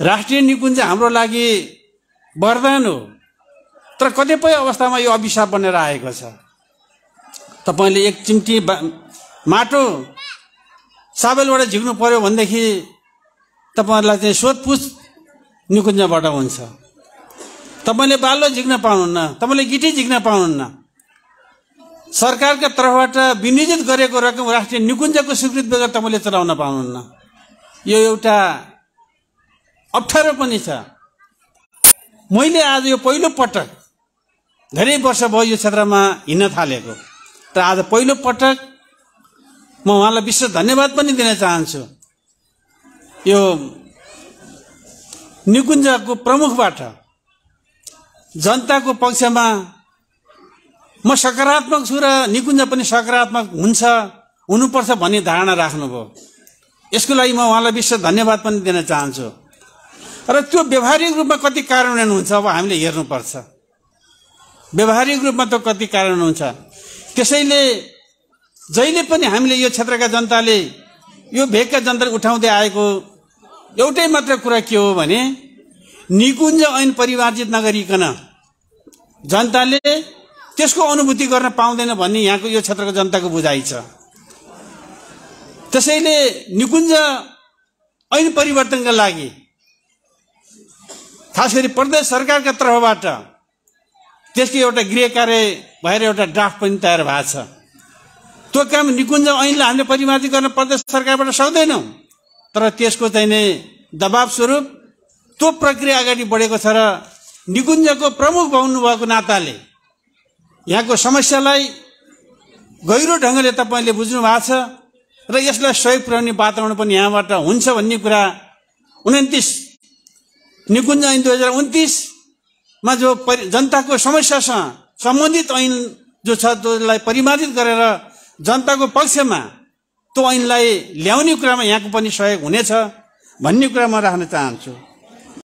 राष्ट्रिय निकुञ्ज हाम्रो लागि वरदान हो तर कतिपय अवस्थामा यो अभिशाप बनेर आएको छ तपाईँले एक चिम्टी माटो साबेलबाट झिक्नु पर्यो भनेदेखि तपाईँहरूलाई चाहिँ सोधपुछ निकुञ्जबाट हुन्छ तपाईँले बाल्लो झिक्न पाउनुहुन्न तपाईँले गिटी झिक्न पाउनुहुन्न सरकारका तर्फबाट विनियोजित गरेको रकम राष्ट्रिय निकुञ्जको स्वीकृत बेगर तपाईँले चलाउन पाउनुहुन्न यो एउटा अप्ठ्यारो पनि छ मैले आज यो पहिलो पटक धेरै वर्ष भयो यो क्षेत्रमा हिँड्न थालेको र आज पहिलो पटक म उहाँलाई विशेष धन्यवाद पनि दिन चाहन्छु यो निकुञ्जको प्रमुखबाट जनताको पक्षमा म सकारात्मक छु र निकुञ्ज पनि सकारात्मक हुन्छ हुनुपर्छ भन्ने धारणा राख्नुभयो यसको लागि म उहाँलाई विशेष धन्यवाद पनि दिन चाहन्छु र त्यो व्यवहारिक रूपमा कति कार्यान्वयन हुन्छ अब हामीले हेर्नुपर्छ व्यवहारिक रूपमा त कति कारण हुन्छ त्यसैले जहिले पनि हामीले यो क्षेत्रका जनताले यो भेगका जनताले उठाउँदै आएको एउटै मात्र कुरा के हो भने निकुञ्ज ऐन परिमार्जित नगरिकन जनताले त्यसको अनुभूति गर्न पाउँदैन भन्ने यहाँको यो क्षेत्रको जनताको बुझाइ छ त्यसैले निकुञ्ज ऐन परिवर्तनका लागि खास गरी प्रदेश सरकारका तर्फबाट त्यसको एउटा गृह कार्य भएर एउटा ड्राफ्ट पनि तयार भएको छ त्यो काम निकुञ्ज ऐनलाई हामीले परिमार्जित गर्न प्रदेश सरकारबाट सक्दैनौँ तर त्यसको चाहिँ नै दबाब स्वरूप त्यो प्रक्रिया अगाडि बढेको छ र निकुञ्जको प्रमुख भएको नाताले यहाँको समस्यालाई गहिरो ढङ्गले तपाईँले बुझ्नु भएको छ र यसलाई सहयोग पुर्याउने वातावरण पनि यहाँबाट हुन्छ भन्ने कुरा उन्तिस निकुञ्ज ऐन दुई हजार उन्तिसमा जो परि जनताको समस्यासँग सम्बन्धित ऐन जो छ त्यसलाई परिमार्जित गरेर जनताको पक्षमा त्यो ऐनलाई ल्याउने कुरामा यहाँको पनि सहयोग हुनेछ भन्ने कुरा म राख्न चाहन्छु